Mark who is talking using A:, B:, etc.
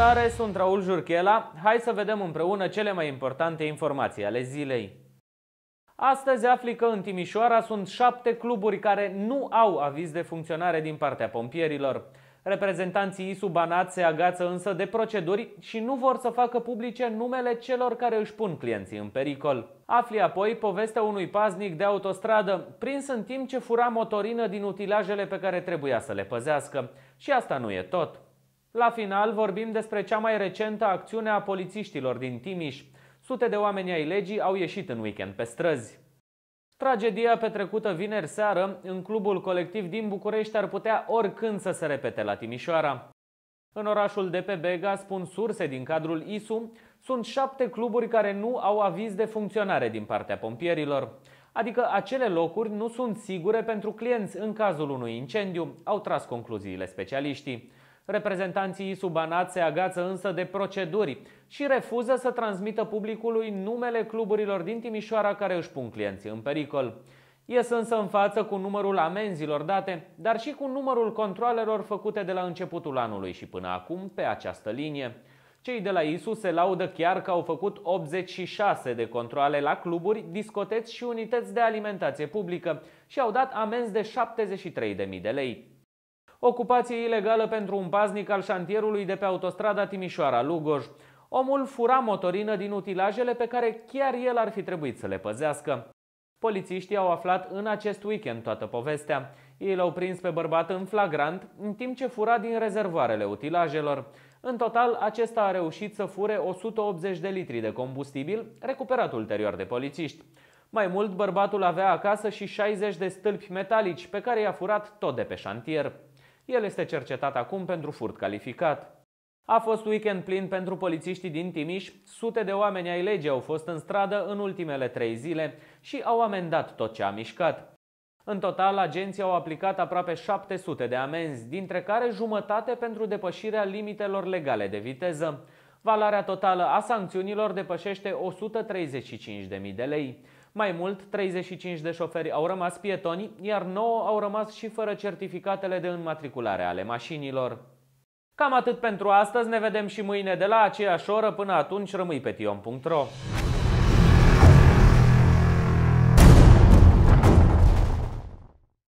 A: Salutare, sunt Raul Jurchela. Hai să vedem împreună cele mai importante informații ale zilei. Astăzi afli că în Timișoara sunt șapte cluburi care nu au aviz de funcționare din partea pompierilor. Reprezentanții ISU Banat se agață însă de proceduri și nu vor să facă publice numele celor care își pun clienții în pericol. Afli apoi povestea unui paznic de autostradă prins în timp ce fura motorină din utilajele pe care trebuia să le păzească. Și asta nu e tot. La final vorbim despre cea mai recentă acțiune a polițiștilor din Timiș. Sute de oameni ai legii au ieșit în weekend pe străzi. Tragedia petrecută vineri seară în clubul colectiv din București ar putea oricând să se repete la Timișoara. În orașul de pe Bega, spun surse din cadrul ISU, sunt șapte cluburi care nu au aviz de funcționare din partea pompierilor. Adică acele locuri nu sunt sigure pentru clienți în cazul unui incendiu, au tras concluziile specialiștii. Reprezentanții subanați se agață însă de proceduri și refuză să transmită publicului numele cluburilor din Timișoara care își pun clienții în pericol. Ies însă în față cu numărul amenzilor date, dar și cu numărul controlelor făcute de la începutul anului și până acum pe această linie. Cei de la ISU se laudă chiar că au făcut 86 de controle la cluburi, discoteți și unități de alimentație publică și au dat amenzi de 73.000 de lei. Ocupație ilegală pentru un paznic al șantierului de pe autostrada Timișoara-Lugoj. Omul fura motorină din utilajele pe care chiar el ar fi trebuit să le păzească. Polițiștii au aflat în acest weekend toată povestea. Ei l-au prins pe bărbat în flagrant, în timp ce fura din rezervoarele utilajelor. În total, acesta a reușit să fure 180 de litri de combustibil, recuperat ulterior de polițiști. Mai mult, bărbatul avea acasă și 60 de stâlpi metalici, pe care i-a furat tot de pe șantier. El este cercetat acum pentru furt calificat. A fost weekend plin pentru polițiștii din Timiș, sute de oameni ai legii au fost în stradă în ultimele trei zile și au amendat tot ce a mișcat. În total, agenții au aplicat aproape 700 de amenzi, dintre care jumătate pentru depășirea limitelor legale de viteză. Valoarea totală a sancțiunilor depășește 135.000 de lei. Mai mult, 35 de șoferi au rămas pietoni, iar 9 au rămas și fără certificatele de înmatriculare ale mașinilor. Cam atât pentru astăzi, ne vedem și mâine de la aceeași oră, până atunci rămâi pe tion.ro